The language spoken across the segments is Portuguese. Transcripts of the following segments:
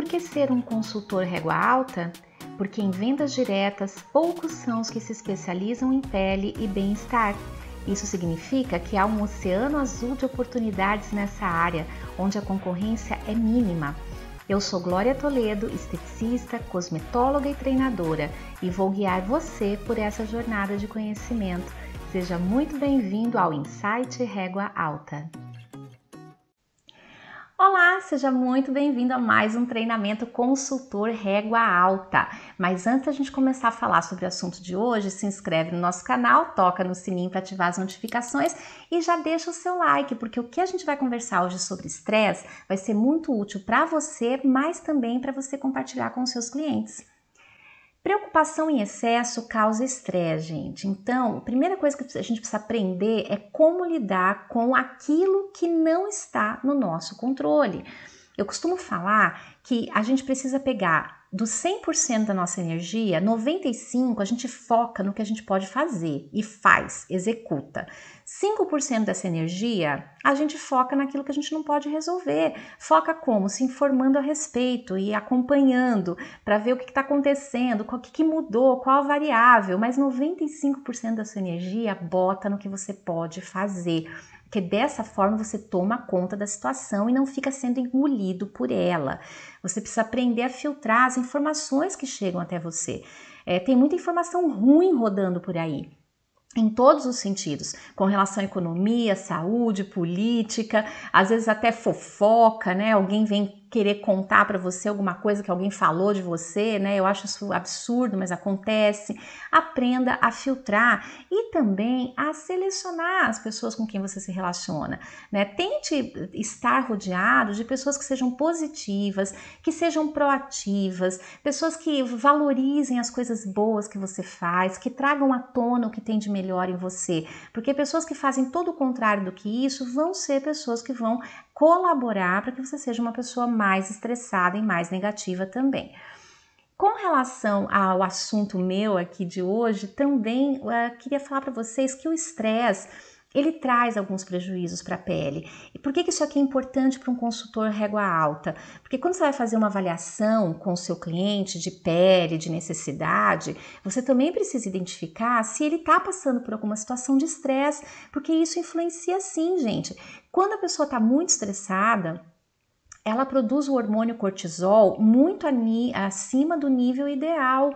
Por que ser um consultor régua alta? Porque em vendas diretas, poucos são os que se especializam em pele e bem-estar. Isso significa que há um oceano azul de oportunidades nessa área, onde a concorrência é mínima. Eu sou Glória Toledo, esteticista, cosmetóloga e treinadora, e vou guiar você por essa jornada de conhecimento. Seja muito bem-vindo ao Insight Régua Alta. Olá, seja muito bem-vindo a mais um treinamento consultor régua alta. Mas antes da gente começar a falar sobre o assunto de hoje, se inscreve no nosso canal, toca no sininho para ativar as notificações e já deixa o seu like, porque o que a gente vai conversar hoje sobre estresse vai ser muito útil para você, mas também para você compartilhar com os seus clientes. Preocupação em excesso causa estresse, gente. Então, a primeira coisa que a gente precisa aprender é como lidar com aquilo que não está no nosso controle. Eu costumo falar que a gente precisa pegar do 100% da nossa energia, 95 a gente foca no que a gente pode fazer e faz, executa. 5% dessa energia a gente foca naquilo que a gente não pode resolver. Foca como? Se informando a respeito e acompanhando para ver o que está acontecendo, o que, que, mudou, qual a variável. Mas 95% da sua energia bota no que você pode fazer. Porque dessa forma você toma conta da situação e não fica sendo engolido por ela. Você precisa aprender a filtrar as informações que chegam até você. É, tem muita informação ruim rodando por aí em todos os sentidos, com relação à economia, saúde, política, às vezes até fofoca, né? Alguém vem querer contar para você alguma coisa que alguém falou de você, né? Eu acho isso absurdo, mas acontece. Aprenda a filtrar e também a selecionar as pessoas com quem você se relaciona, né? Tente estar rodeado de pessoas que sejam positivas, que sejam proativas, pessoas que valorizem as coisas boas que você faz, que tragam à tona o que tem de melhor em você, porque pessoas que fazem todo o contrário do que isso vão ser pessoas que vão colaborar para que você seja uma pessoa mais estressada e mais negativa também. Com relação ao assunto meu aqui de hoje, também uh, queria falar para vocês que o estresse ele traz alguns prejuízos para a pele. E por que, que isso aqui é importante para um consultor régua alta? Porque quando você vai fazer uma avaliação com o seu cliente de pele, de necessidade, você também precisa identificar se ele está passando por alguma situação de estresse, porque isso influencia sim, gente. Quando a pessoa está muito estressada, ela produz o hormônio cortisol muito acima do nível ideal.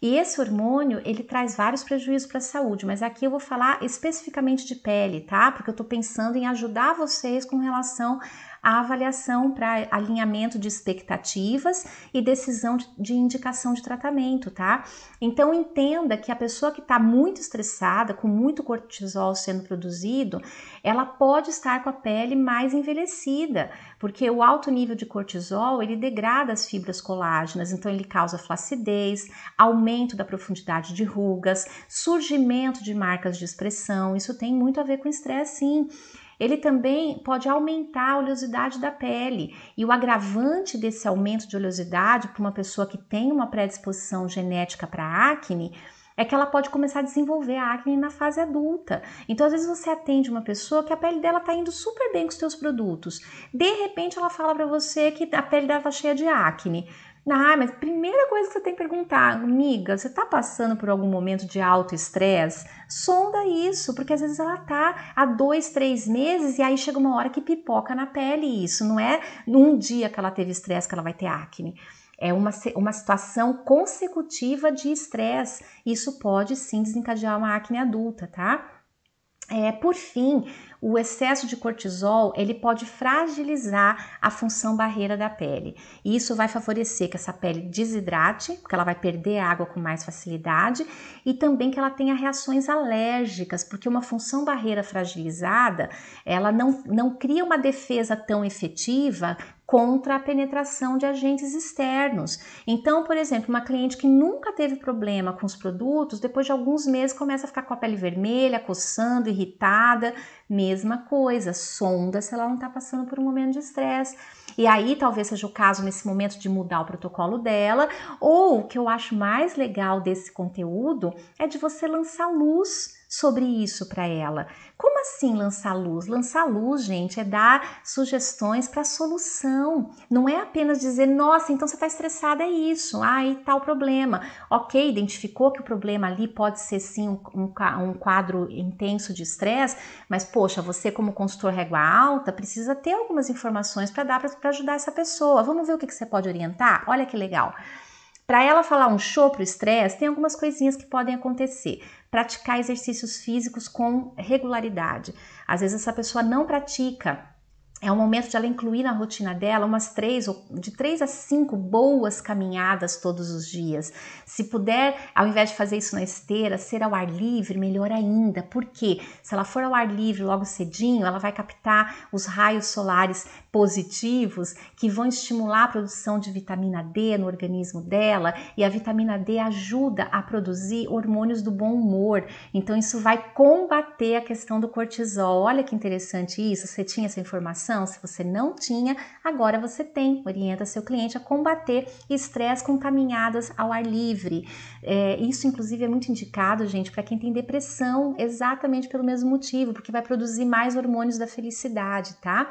E esse hormônio, ele traz vários prejuízos para a saúde, mas aqui eu vou falar especificamente de pele, tá? Porque eu estou pensando em ajudar vocês com relação a avaliação para alinhamento de expectativas e decisão de, de indicação de tratamento, tá? Então entenda que a pessoa que está muito estressada, com muito cortisol sendo produzido, ela pode estar com a pele mais envelhecida, porque o alto nível de cortisol ele degrada as fibras colágenas, então ele causa flacidez, aumento da profundidade de rugas, surgimento de marcas de expressão. Isso tem muito a ver com estresse, sim. Ele também pode aumentar a oleosidade da pele. E o agravante desse aumento de oleosidade para uma pessoa que tem uma predisposição genética para acne é que ela pode começar a desenvolver a acne na fase adulta. Então, às vezes você atende uma pessoa que a pele dela tá indo super bem com os seus produtos. De repente, ela fala para você que a pele dela tá cheia de acne. Ah, mas primeira coisa que você tem que perguntar, amiga, você está passando por algum momento de alto estresse? Sonda isso, porque às vezes ela tá há dois, três meses e aí chega uma hora que pipoca na pele isso. Não é num dia que ela teve estresse que ela vai ter acne. É uma, uma situação consecutiva de estresse. Isso pode sim desencadear uma acne adulta, tá? É, por fim, o excesso de cortisol ele pode fragilizar a função barreira da pele. E isso vai favorecer que essa pele desidrate, porque ela vai perder água com mais facilidade, e também que ela tenha reações alérgicas, porque uma função barreira fragilizada ela não, não cria uma defesa tão efetiva contra a penetração de agentes externos. Então, por exemplo, uma cliente que nunca teve problema com os produtos, depois de alguns meses começa a ficar com a pele vermelha, coçando, irritada. Mesma coisa, sonda se ela não está passando por um momento de estresse. E aí talvez seja o caso nesse momento de mudar o protocolo dela, ou o que eu acho mais legal desse conteúdo é de você lançar luz sobre isso para ela. Como assim lançar luz? Lançar luz, gente, é dar sugestões para solução. Não é apenas dizer, nossa, então você está estressada, é isso, aí ah, tal tá problema. Ok, identificou que o problema ali pode ser sim um, um, quadro intenso de estresse, mas poxa, você, como consultor régua alta, precisa ter algumas informações para dar para ajudar essa pessoa. Vamos ver o que, que você pode orientar? Olha que legal. Para ela falar um show para o estresse, tem algumas coisinhas que podem acontecer. Praticar exercícios físicos com regularidade. Às vezes essa pessoa não pratica é o momento de ela incluir na rotina dela umas três, de três a cinco boas caminhadas todos os dias. Se puder, ao invés de fazer isso na esteira, ser ao ar livre, melhor ainda, porque se ela for ao ar livre logo cedinho, ela vai captar os raios solares positivos que vão estimular a produção de vitamina D no organismo dela e a vitamina D ajuda a produzir hormônios do bom humor. Então isso vai combater a questão do cortisol. Olha que interessante isso. Você tinha essa informação? Se você não tinha, agora você tem. Orienta seu cliente a combater estresse com caminhadas ao ar livre. É, isso inclusive é muito indicado, gente, para quem tem depressão, exatamente pelo mesmo motivo, porque vai produzir mais hormônios da felicidade, tá?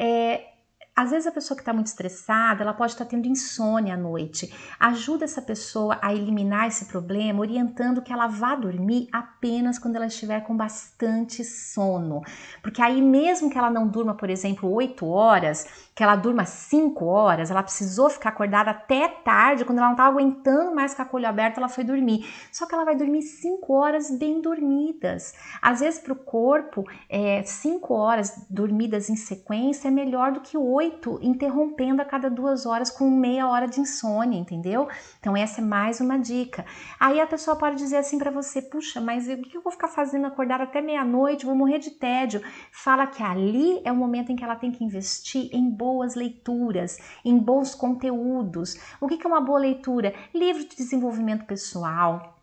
é, às vezes a pessoa que está muito estressada, ela pode estar tá tendo insônia à noite. Ajuda essa pessoa a eliminar esse problema, orientando que ela vá dormir apenas quando ela estiver com bastante sono. Porque aí mesmo que ela não durma, por exemplo, 8 horas, que ela durma 5 horas, ela precisou ficar acordada até tarde, quando ela não estava tá aguentando mais com a colha aberta, ela foi dormir. Só que ela vai dormir 5 horas bem dormidas. Às vezes para o corpo, 5 eh, é, horas dormidas em sequência é melhor do que 8 oito, interrompendo a cada duas horas com meia hora de insônia, entendeu? Então, essa é mais uma dica. Aí a pessoa pode dizer assim para você: puxa, mas o que eu vou ficar fazendo acordar até meia-noite? Vou morrer de tédio. Fala que ali é o momento em que ela tem que investir em boas leituras, em bons conteúdos. O que é uma boa leitura? Livro de desenvolvimento pessoal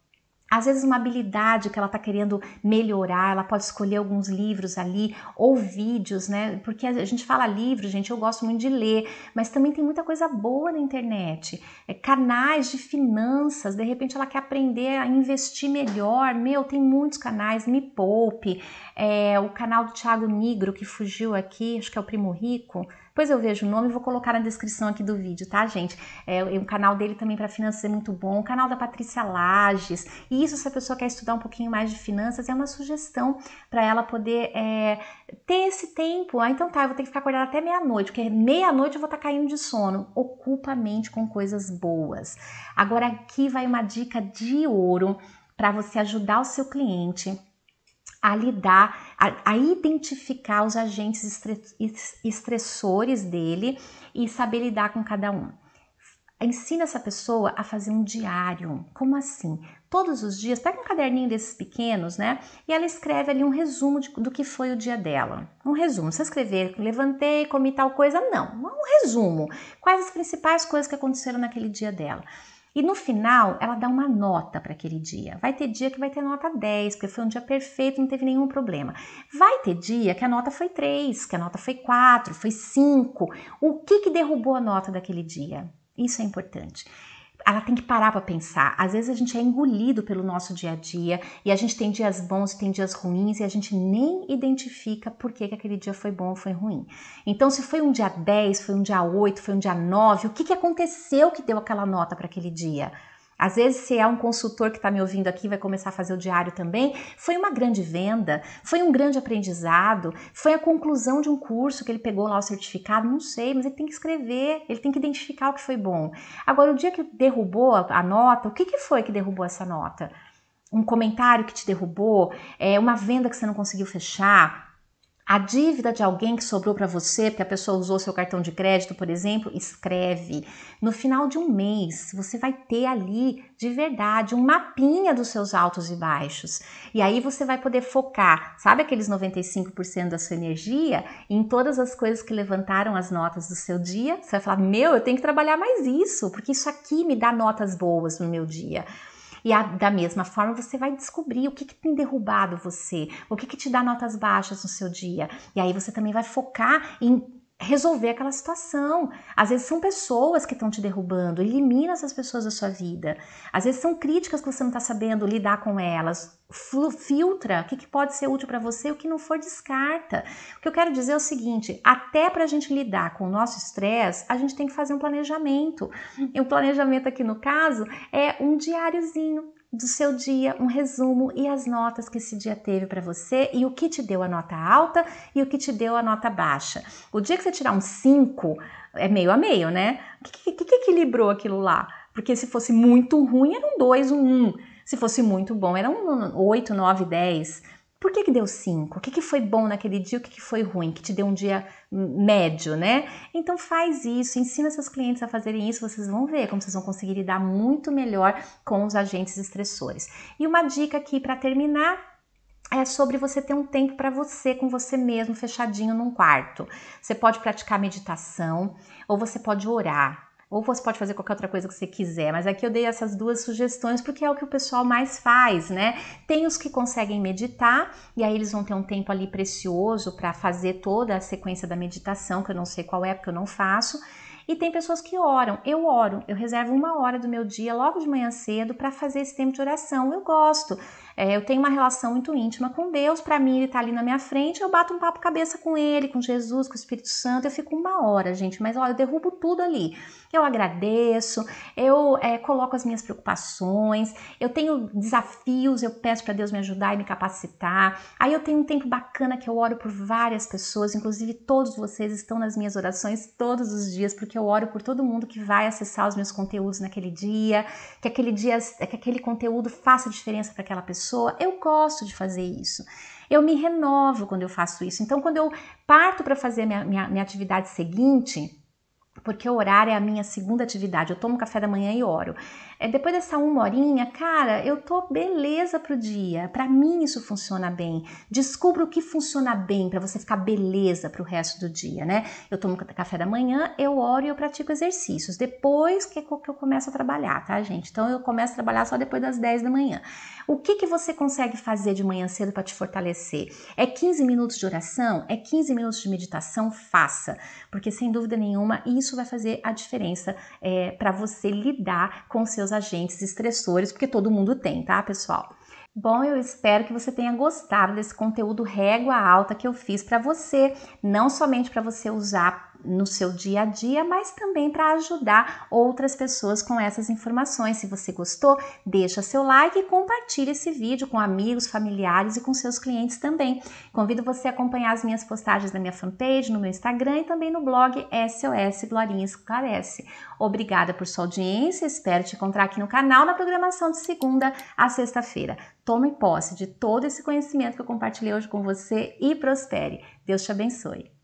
às vezes uma habilidade que ela está querendo melhorar, ela pode escolher alguns livros ali ou vídeos, né? Porque a gente fala livro, gente, eu gosto muito de ler, mas também tem muita coisa boa na internet. É, canais de finanças, de repente ela quer aprender a investir melhor. Meu, tem muitos canais, Me Poupe, é, o canal do Thiago Nigro que fugiu aqui, acho que é o Primo Rico depois eu vejo o nome e vou colocar na descrição aqui do vídeo, tá, gente? É, o canal dele também para finanças é muito bom, o canal da Patrícia Lages. E isso, se a pessoa quer estudar um pouquinho mais de finanças, é uma sugestão para ela poder é, ter esse tempo. Ah, então tá, eu vou ter que ficar acordada até meia-noite, porque meia-noite eu vou estar tá caindo de sono. Ocupa a mente com coisas boas. Agora aqui vai uma dica de ouro para você ajudar o seu cliente a lidar, a, a identificar os agentes estressores dele e saber lidar com cada um. Ensina essa pessoa a fazer um diário. Como assim? Todos os dias, pega um caderninho desses pequenos, né? E ela escreve ali um resumo de, do que foi o dia dela. Um resumo. Se escrever, levantei, comi tal coisa? Não. Um resumo. Quais as principais coisas que aconteceram naquele dia dela? E no final, ela dá uma nota para aquele dia. Vai ter dia que vai ter nota 10, porque foi um dia perfeito, não teve nenhum problema. Vai ter dia que a nota foi 3, que a nota foi 4, foi 5. O que, que derrubou a nota daquele dia? Isso é importante ela tem que parar para pensar. Às vezes a gente é engolido pelo nosso dia a dia e a gente tem dias bons e tem dias ruins e a gente nem identifica por que, que aquele dia foi bom ou foi ruim. Então, se foi um dia 10, foi um dia 8, foi um dia 9, o que, que aconteceu que deu aquela nota para aquele dia? Às vezes, se é um consultor que está me ouvindo aqui, vai começar a fazer o diário também. Foi uma grande venda, foi um grande aprendizado, foi a conclusão de um curso que ele pegou lá o certificado, não sei, mas ele tem que escrever, ele tem que identificar o que foi bom. Agora, o dia que derrubou a nota, o que, que foi que derrubou essa nota? Um comentário que te derrubou? É, uma venda que você não conseguiu fechar? A dívida de alguém que sobrou para você, porque a pessoa usou seu cartão de crédito, por exemplo, escreve. No final de um mês, você vai ter ali, de verdade, um mapinha dos seus altos e baixos. E aí você vai poder focar, sabe aqueles 95% da sua energia, em todas as coisas que levantaram as notas do seu dia? Você vai falar: "Meu, eu tenho que trabalhar mais isso, porque isso aqui me dá notas boas no meu dia". E a, da mesma forma, você vai descobrir o que, que tem derrubado você, o que, que te dá notas baixas no seu dia. E aí você também vai focar em resolver aquela situação. Às vezes são pessoas que estão te derrubando, elimina essas pessoas da sua vida. Às vezes são críticas que você não está sabendo lidar com elas. Filtra o que, que pode ser útil para você, e o que não for, descarta. O que eu quero dizer é o seguinte: até para a gente lidar com o nosso estresse, a gente tem que fazer um planejamento. Uhum. E o planejamento aqui no caso é um diáriozinho do seu dia, um resumo e as notas que esse dia teve para você e o que te deu a nota alta e o que te deu a nota baixa. O dia que você tirar um 5, é meio a meio, né? O que, que, que equilibrou aquilo lá? Porque se fosse muito ruim, era um 2, um 1. Um. Se fosse muito bom, era um 8, 9, 10 por que, que deu 5? O que, que foi bom naquele dia? O que, que foi ruim? Que te deu um dia médio, né? Então faz isso, ensina seus clientes a fazerem isso, vocês vão ver como vocês vão conseguir lidar muito melhor com os agentes estressores. E uma dica aqui para terminar, é sobre você ter um tempo para você, com você mesmo, fechadinho num quarto. Você pode praticar meditação ou você pode orar. Ou você pode fazer qualquer outra coisa que você quiser, mas aqui eu dei essas duas sugestões porque é o que o pessoal mais faz, né? Tem os que conseguem meditar e aí eles vão ter um tempo ali precioso para fazer toda a sequência da meditação, que eu não sei qual é, porque eu não faço. E tem pessoas que oram. Eu oro, eu reservo uma hora do meu dia logo de manhã cedo para fazer esse tempo de oração. Eu gosto. É, eu tenho uma relação muito íntima com Deus, para mim ele está ali na minha frente, eu bato um papo cabeça com ele, com Jesus, com o Espírito Santo, eu fico uma hora, gente, mas olha, eu derrubo tudo ali. Eu agradeço, eu é, coloco as minhas preocupações, eu tenho desafios, eu peço para Deus me ajudar e me capacitar. Aí eu tenho um tempo bacana que eu oro por várias pessoas, inclusive todos vocês estão nas minhas orações todos os dias, porque eu oro por todo mundo que vai acessar os meus conteúdos naquele dia, que aquele dia, que aquele conteúdo faça diferença para aquela pessoa pessoa, eu gosto de fazer isso. Eu me renovo quando eu faço isso. Então, quando eu parto para fazer minha, minha, minha atividade seguinte, porque orar é a minha segunda atividade. Eu tomo café da manhã e oro. É, depois dessa uma horinha, cara, eu tô beleza pro dia. Para mim isso funciona bem. Descubra o que funciona bem para você ficar beleza pro resto do dia, né? Eu tomo café da manhã, eu oro e eu pratico exercícios. Depois é que, eu começo a trabalhar, tá, gente? Então eu começo a trabalhar só depois das 10 da manhã. O que, que você consegue fazer de manhã cedo para te fortalecer? É 15 minutos de oração? É 15 minutos de meditação? Faça, porque sem dúvida nenhuma isso vai fazer a diferença é, para você lidar com seus agentes estressores, porque todo mundo tem, tá, pessoal? Bom, eu espero que você tenha gostado desse conteúdo régua alta que eu fiz para você, não somente para você usar no seu dia a dia, mas também para ajudar outras pessoas com essas informações. Se você gostou, deixa seu like e compartilhe esse vídeo com amigos, familiares e com seus clientes também. Convido você a acompanhar as minhas postagens na minha fanpage, no meu Instagram e também no blog SOS Glorinha Esclarece. Obrigada por sua audiência, espero te encontrar aqui no canal na programação de segunda a sexta-feira. Tome posse de todo esse conhecimento que eu compartilhei hoje com você e prospere. Deus te abençoe.